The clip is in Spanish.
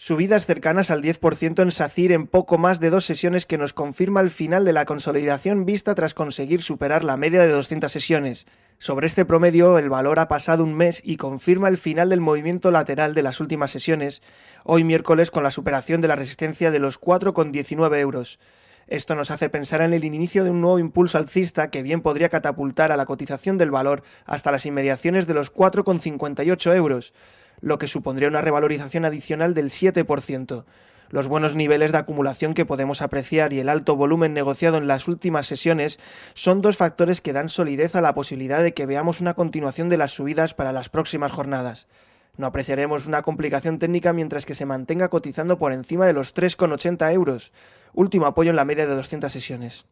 Subidas cercanas al 10% en SACIR en poco más de dos sesiones que nos confirma el final de la consolidación vista tras conseguir superar la media de 200 sesiones. Sobre este promedio, el valor ha pasado un mes y confirma el final del movimiento lateral de las últimas sesiones, hoy miércoles con la superación de la resistencia de los 4,19 euros. Esto nos hace pensar en el inicio de un nuevo impulso alcista que bien podría catapultar a la cotización del valor hasta las inmediaciones de los 4,58 euros lo que supondría una revalorización adicional del 7%. Los buenos niveles de acumulación que podemos apreciar y el alto volumen negociado en las últimas sesiones son dos factores que dan solidez a la posibilidad de que veamos una continuación de las subidas para las próximas jornadas. No apreciaremos una complicación técnica mientras que se mantenga cotizando por encima de los 3,80 euros, último apoyo en la media de 200 sesiones.